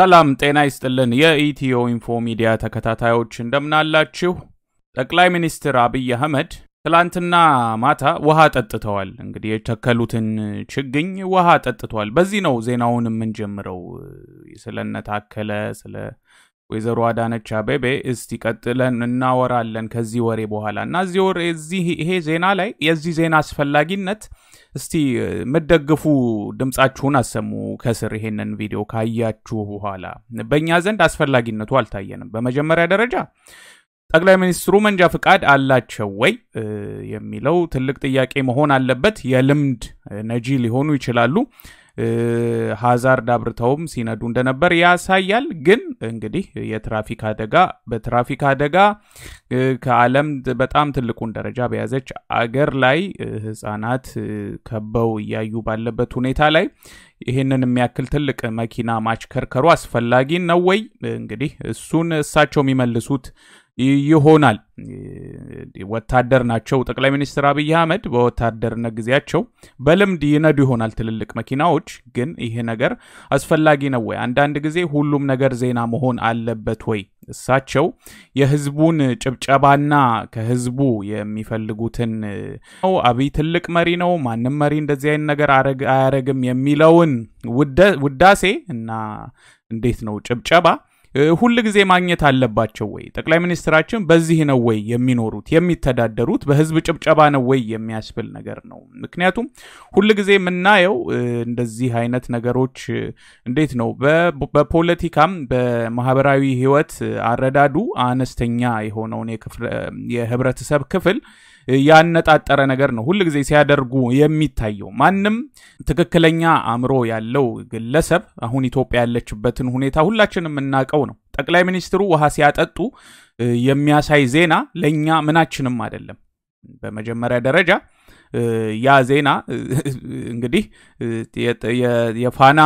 ሰላም ጤና ይስጥልን። የኢትዮ ኢንፎ ሚዲያ ተከታታዮች እንደምናላችሁ። ጠቅላይ ሚኒስትር አብይ አህመድ ትላንትና ማታ ውሃ ጠጥተዋል። እንግዲህ የተከሉትን ችግኝ ውሃ ጠጥተዋል። በዚህ ነው ዜናውን የምንጀምረው። ስለነታከለ። ስለ ወይዘሮ አዳነች አቤቤ እስቲ ቀጥለን እናወራለን ከዚህ ወሬ በኋላ እና እዚህ ወሬ እዚህ ይሄ ዜና ላይ የዚህ ዜና አስፈላጊነት እስቲ የምትደግፉ ድምፃችሁን አሰሙ ከስር ይሄንን ቪዲዮ ካያችሁ በኋላ በእኛ ዘንድ አስፈላጊነቱ አልታየንም በመጀመሪያ ደረጃ ጠቅላይ ሚኒስትሩ መንጃ ፍቃድ አላቸው ወይ የሚለው ትልቅ ጥያቄ መሆን አለበት የልምድ ነጂ ሊሆኑ ይችላሉ ሀዛርድ አብርተውም ሲነዱ እንደነበር ያሳያል። ግን እንግዲህ የትራፊክ አደጋ በትራፊክ አደጋ ከዓለም በጣም ትልቁን ደረጃ በያዘች አገር ላይ ህፃናት ከበው እያዩ ባለበት ሁኔታ ላይ ይህንን የሚያክል ትልቅ መኪና ማሽከርከሩ አስፈላጊ ነው ወይ? እንግዲህ እሱን እሳቸው የሚመልሱት ይሆናል። ወታደር ናቸው። ጠቅላይ ሚኒስትር አብይ አህመድ በወታደርነት ጊዜያቸው በልምድ ይነዱ ይሆናል ትልልቅ መኪናዎች። ግን ይሄ ነገር አስፈላጊ ነው ወይ? አንዳንድ ጊዜ ሁሉም ነገር ዜና መሆን አለበት ወይ? እሳቸው የህዝቡን ጭብጨባና ከህዝቡ የሚፈልጉትን አብይ ትልቅ መሪ ነው፣ ማንም መሪ እንደዚህ አይነት ነገር አያረግም የሚለውን ውዳሴ እና እንዴት ነው ጭብጨባ ሁል ጊዜ ማግኘት አለባቸው ወይ? ጠቅላይ ሚኒስትራችን በዚህ ነው ወይ የሚኖሩት የሚተዳደሩት? በህዝብ ጭብጨባ ነው ወይ የሚያስብል ነገር ነው። ምክንያቱም ሁል ጊዜ የምናየው እንደዚህ አይነት ነገሮች እንዴት ነው በፖለቲካም በማህበራዊ ህይወት አረዳዱ አነስተኛ የሆነውን የህብረተሰብ ክፍል ያነጣጠረ ነገር ነው ሁል ጊዜ ሲያደርጉ የሚታየው። ማንም ትክክለኛ አእምሮ ያለው ግለሰብ አሁን ኢትዮጵያ ያለችበትን ሁኔታ ሁላችንም የምናውቀው ነው። ጠቅላይ ሚኒስትሩ ውሃ ሲያጠጡ የሚያሳይ ዜና ለእኛ ምናችንም አይደለም። በመጀመሪያ ደረጃ ያ ዜና እንግዲህ የፋና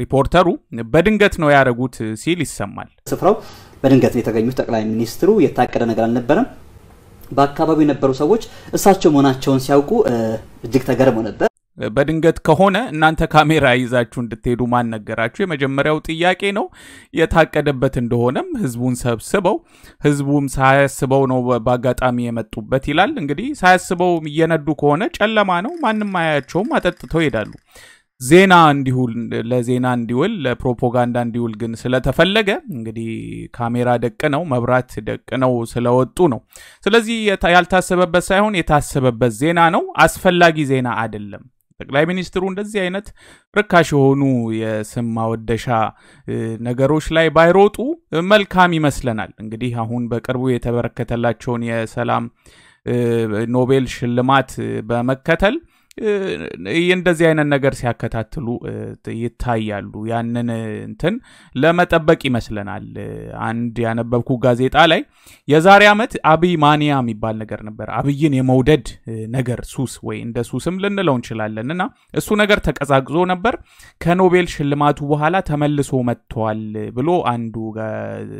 ሪፖርተሩ በድንገት ነው ያደረጉት ሲል ይሰማል። ስፍራው በድንገት ነው የተገኙት ጠቅላይ ሚኒስትሩ። የታቀደ ነገር አልነበረም። በአካባቢው የነበሩ ሰዎች እሳቸው መሆናቸውን ሲያውቁ እጅግ ተገርመው ነበር። በድንገት ከሆነ እናንተ ካሜራ ይዛችሁ እንድትሄዱ ማን ነገራችሁ? የመጀመሪያው ጥያቄ ነው። የታቀደበት እንደሆነም ህዝቡን ሰብስበው ህዝቡም ሳያስበው ነው በአጋጣሚ የመጡበት ይላል። እንግዲህ ሳያስበው እየነዱ ከሆነ ጨለማ ነው፣ ማንም አያቸውም፣ አጠጥተው ይሄዳሉ። ዜና እንዲውል ለዜና እንዲውል ለፕሮፓጋንዳ እንዲውል ግን ስለተፈለገ እንግዲህ ካሜራ ደቅ ነው መብራት ደቅ ነው ስለወጡ ነው። ስለዚህ ያልታሰበበት ሳይሆን የታሰበበት ዜና ነው። አስፈላጊ ዜና አይደለም። ጠቅላይ ሚኒስትሩ እንደዚህ አይነት ርካሽ የሆኑ የስም ማወደሻ ነገሮች ላይ ባይሮጡ መልካም ይመስለናል። እንግዲህ አሁን በቅርቡ የተበረከተላቸውን የሰላም ኖቤል ሽልማት በመከተል እንደዚህ አይነት ነገር ሲያከታትሉ ይታያሉ። ያንን እንትን ለመጠበቅ ይመስለናል። አንድ ያነበብኩ ጋዜጣ ላይ የዛሬ ዓመት አብይ ማኒያ የሚባል ነገር ነበር። አብይን የመውደድ ነገር ሱስ፣ ወይ እንደ ሱስም ልንለው እንችላለን እና እሱ ነገር ተቀዛቅዞ ነበር። ከኖቤል ሽልማቱ በኋላ ተመልሶ መጥተዋል ብሎ አንዱ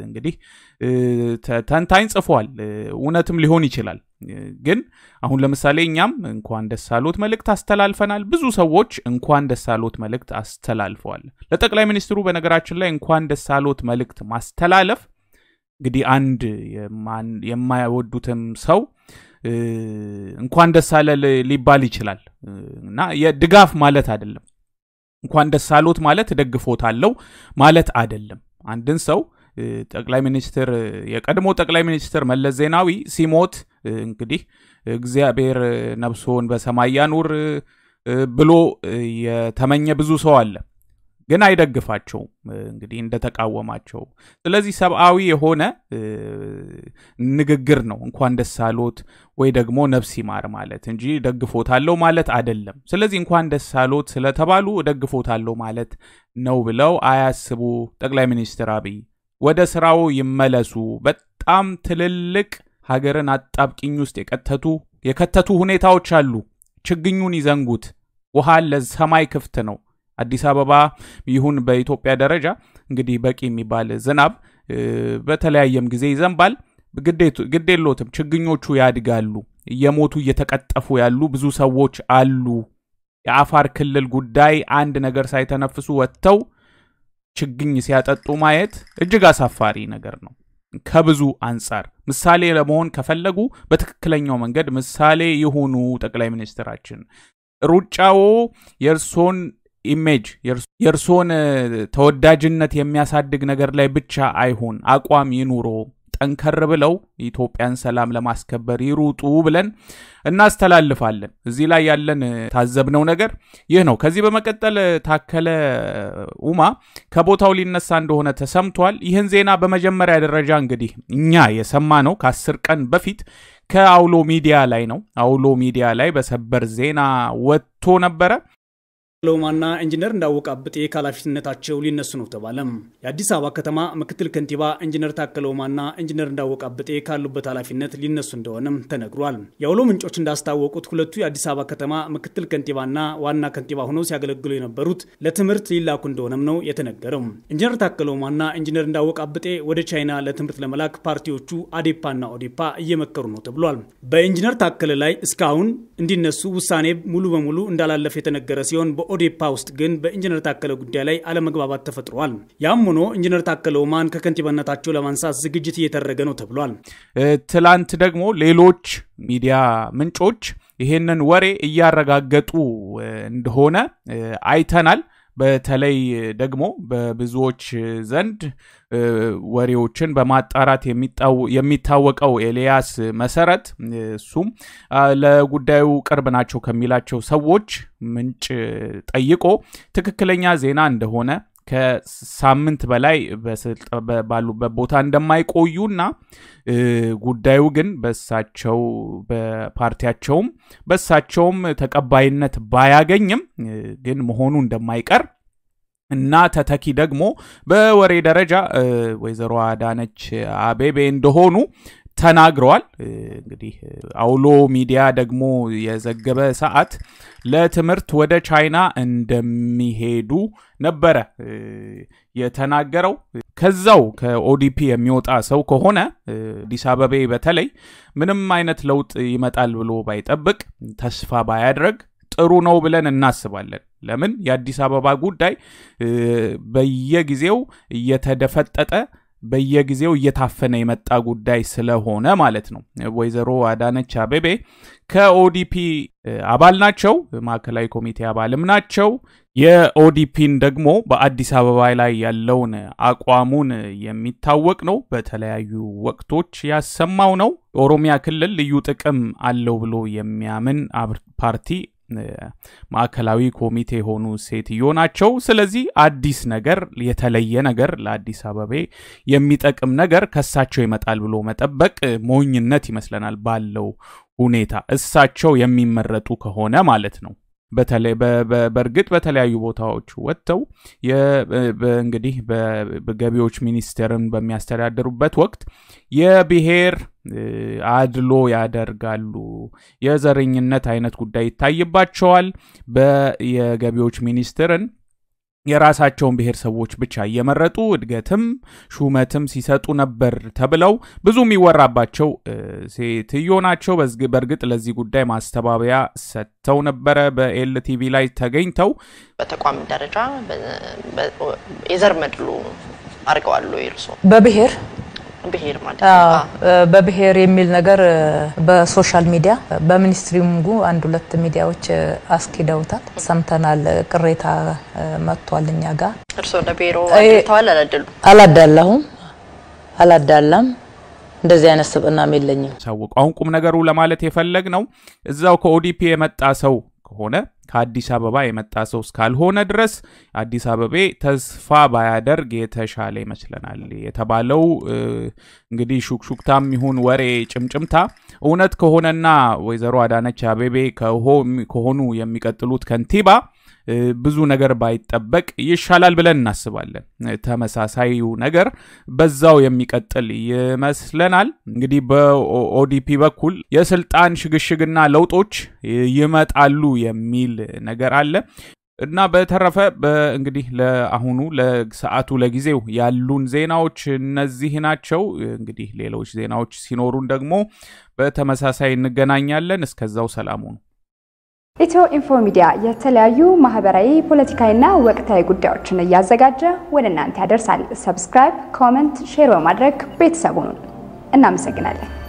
እንግዲህ ተንታኝ ጽፏል። እውነትም ሊሆን ይችላል። ግን አሁን ለምሳሌ እኛም እንኳን ደስ መልእክት አስተላልፈናል። ብዙ ሰዎች እንኳን ደስ መልእክት አስተላልፈዋል። ለጠቅላይ ሚኒስትሩ በነገራችን ላይ እንኳን ደስ መልእክት ማስተላለፍ እንግዲህ አንድ የማይወዱትም ሰው እንኳን ደስ ሊባል ይችላል እና የድጋፍ ማለት አይደለም። እንኳን ደስ ማለት ደግፎታለው ማለት አይደለም። አንድን ሰው ጠቅላይ ሚኒስትር የቀድሞ ጠቅላይ ሚኒስትር መለስ ዜናዊ ሲሞት እንግዲህ እግዚአብሔር ነብሶን በሰማይ ያኑር ብሎ የተመኘ ብዙ ሰው አለ ግን አይደግፋቸውም እንግዲህ እንደተቃወማቸው ስለዚህ ሰብአዊ የሆነ ንግግር ነው እንኳን ደስ አሎት ወይ ደግሞ ነፍስ ይማር ማለት እንጂ ደግፎታለው ማለት አደለም ስለዚህ እንኳን ደስ አሎት ስለተባሉ ደግፎታለው ማለት ነው ብለው አያስቡ ጠቅላይ ሚኒስትር አብይ ወደ ስራው ይመለሱ በጣም ትልልቅ ሀገርን አጣብቂኝ ውስጥ የከተቱ የከተቱ ሁኔታዎች አሉ። ችግኙን ይዘንጉት። ውሃ ለሰማይ ክፍት ነው። አዲስ አበባ ይሁን በኢትዮጵያ ደረጃ እንግዲህ በቂ የሚባል ዝናብ በተለያየም ጊዜ ይዘንባል። ግድ ችግኞቹ ያድጋሉ። እየሞቱ እየተቀጠፉ ያሉ ብዙ ሰዎች አሉ። የአፋር ክልል ጉዳይ አንድ ነገር ሳይተነፍሱ ወጥተው ችግኝ ሲያጠጡ ማየት እጅግ አሳፋሪ ነገር ነው። ከብዙ አንጻር ምሳሌ ለመሆን ከፈለጉ በትክክለኛው መንገድ ምሳሌ የሆኑ ጠቅላይ ሚኒስትራችን። ሩጫዎ የእርሶን ኢሜጅ የእርሶን ተወዳጅነት የሚያሳድግ ነገር ላይ ብቻ አይሁን፣ አቋም ይኑሮ። ጠንከር ብለው ኢትዮጵያን ሰላም ለማስከበር ይሩጡ ብለን እናስተላልፋለን። እዚህ ላይ ያለን ታዘብነው ነገር ይህ ነው። ከዚህ በመቀጠል ታከለ ኡማ ከቦታው ሊነሳ እንደሆነ ተሰምቷል። ይህን ዜና በመጀመሪያ ደረጃ እንግዲህ እኛ የሰማ ነው ከአስር ቀን በፊት ከአውሎ ሚዲያ ላይ ነው። አውሎ ሚዲያ ላይ በሰበር ዜና ወጥቶ ነበረ። ለውማና ኢንጂነር እንዳወቅ አብጤ ከኃላፊነታቸው ሊነሱ ነው ተባለም። የአዲስ አበባ ከተማ ምክትል ከንቲባ ኢንጂነር ታከለ ኡማና ኢንጂነር እንዳወቅ አብጤ ካሉበት ኃላፊነት ሊነሱ እንደሆነም ተነግሯል። የአውሎ ምንጮች እንዳስታወቁት ሁለቱ የአዲስ አበባ ከተማ ምክትል ከንቲባና ዋና ከንቲባ ሆነው ሲያገለግሉ የነበሩት ለትምህርት ሊላኩ እንደሆነም ነው የተነገረው። ኢንጂነር ታከለ ኡማና ኢንጂነር እንዳወቅ አብጤ ወደ ቻይና ለትምህርት ለመላክ ፓርቲዎቹ አዴፓና ኦዴፓ እየመከሩ ነው ተብሏል። በኢንጂነር ታከለ ላይ እስካሁን እንዲነሱ ውሳኔ ሙሉ በሙሉ እንዳላለፈ የተነገረ ሲሆን በኦ ኦዴፓ ውስጥ ግን በኢንጂነር ታከለ ጉዳይ ላይ አለመግባባት ተፈጥሯል። ያም ሆኖ ኢንጂነር ታከለ ኡማን ከከንቲባነታቸው ለማንሳት ዝግጅት እየተደረገ ነው ተብሏል። ትላንት ደግሞ ሌሎች ሚዲያ ምንጮች ይሄንን ወሬ እያረጋገጡ እንደሆነ አይተናል። በተለይ ደግሞ በብዙዎች ዘንድ ወሬዎችን በማጣራት የሚታወቀው ኤልያስ መሰረት እሱም ለጉዳዩ ቅርብ ናቸው ከሚላቸው ሰዎች ምንጭ ጠይቆ ትክክለኛ ዜና እንደሆነ ከሳምንት በላይ ባሉበት ቦታ እንደማይቆዩ እና ጉዳዩ ግን በሳቸው በፓርቲያቸውም በሳቸውም ተቀባይነት ባያገኝም ግን መሆኑ እንደማይቀር እና ተተኪ ደግሞ በወሬ ደረጃ ወይዘሮ አዳነች አቤቤ እንደሆኑ ተናግረዋል። እንግዲህ አውሎ ሚዲያ ደግሞ የዘገበ ሰዓት ለትምህርት ወደ ቻይና እንደሚሄዱ ነበረ የተናገረው። ከዛው ከኦዲፒ የሚወጣ ሰው ከሆነ አዲስ አበቤ በተለይ ምንም አይነት ለውጥ ይመጣል ብሎ ባይጠብቅ፣ ተስፋ ባያድረግ ጥሩ ነው ብለን እናስባለን። ለምን የአዲስ አበባ ጉዳይ በየጊዜው እየተደፈጠጠ በየጊዜው እየታፈነ የመጣ ጉዳይ ስለሆነ ማለት ነው። ወይዘሮ አዳነች አቤቤ ከኦዲፒ አባል ናቸው፣ ማዕከላዊ ኮሚቴ አባልም ናቸው። የኦዲፒን ደግሞ በአዲስ አበባ ላይ ያለውን አቋሙን የሚታወቅ ነው። በተለያዩ ወቅቶች ያሰማው ነው። ኦሮሚያ ክልል ልዩ ጥቅም አለው ብሎ የሚያምን ፓርቲ ማዕከላዊ ኮሚቴ የሆኑ ሴትዮ ናቸው። ስለዚህ አዲስ ነገር፣ የተለየ ነገር ለአዲስ አበቤ የሚጠቅም ነገር ከሳቸው ይመጣል ብሎ መጠበቅ ሞኝነት ይመስለናል። ባለው ሁኔታ እሳቸው የሚመረጡ ከሆነ ማለት ነው። በተለይ በእርግጥ በተለያዩ ቦታዎች ወጥተው እንግዲህ በገቢዎች ሚኒስቴርን በሚያስተዳድሩበት ወቅት የብሔር አድሎ ያደርጋሉ። የዘረኝነት አይነት ጉዳይ ይታይባቸዋል። የገቢዎች ሚኒስትርን የራሳቸውን ብሔረሰቦች ብቻ እየመረጡ እድገትም ሹመትም ሲሰጡ ነበር ተብለው ብዙ የሚወራባቸው ሴትዮ ናቸው። በእርግጥ ለዚህ ጉዳይ ማስተባበያ ሰጥተው ነበረ። በኤልቲቪ ላይ ተገኝተው በተቋም ደረጃ የዘር መድሎ አድርገዋሉ። በብሔር ብሄር ማለት በብሄር የሚል ነገር በሶሻል ሚዲያ በሚኒስትሪንጉ አንድ ሁለት ሚዲያዎች አስኪደውታል፣ ሰምተናል። ቅሬታ መጥቷል እኛ ጋር። እርስዎ ለብሄሮ አድርተዋል? አላደሉም? አላዳላሁም፣ አላዳላም እንደዚህ አይነት ስብእናም የለኝም። ሰው አሁን ቁም ነገሩ ለማለት የፈለግ ነው እዛው ከኦዲፒ የመጣ ሰው ከሆነ ከአዲስ አበባ የመጣ ሰው እስካልሆነ ድረስ አዲስ አበቤ ተስፋ ባያደርግ የተሻለ ይመስለናል የተባለው እንግዲህ ሹክሹክታም ይሁን ወሬ ጭምጭምታ እውነት ከሆነና ወይዘሮ አዳነች አቤቤ ከሆኑ የሚቀጥሉት ከንቲባ ብዙ ነገር ባይጠበቅ ይሻላል ብለን እናስባለን። ተመሳሳዩ ነገር በዛው የሚቀጥል ይመስለናል። እንግዲህ በኦዲፒ በኩል የስልጣን ሽግሽግና ለውጦች ይመጣሉ የሚል ነገር አለ። እና በተረፈ እንግዲህ ለአሁኑ ለሰዓቱ ለጊዜው ያሉን ዜናዎች እነዚህ ናቸው። እንግዲህ ሌሎች ዜናዎች ሲኖሩን ደግሞ በተመሳሳይ እንገናኛለን። እስከዛው ሰላሙ ነው። ኢትዮ ኢንፎ ሚዲያ የተለያዩ ማህበራዊ፣ ፖለቲካዊና ወቅታዊ ጉዳዮችን እያዘጋጀ ወደ እናንተ ያደርሳል። ሰብስክራይብ፣ ኮመንት፣ ሼር በማድረግ ቤተሰቡን እናመሰግናለን።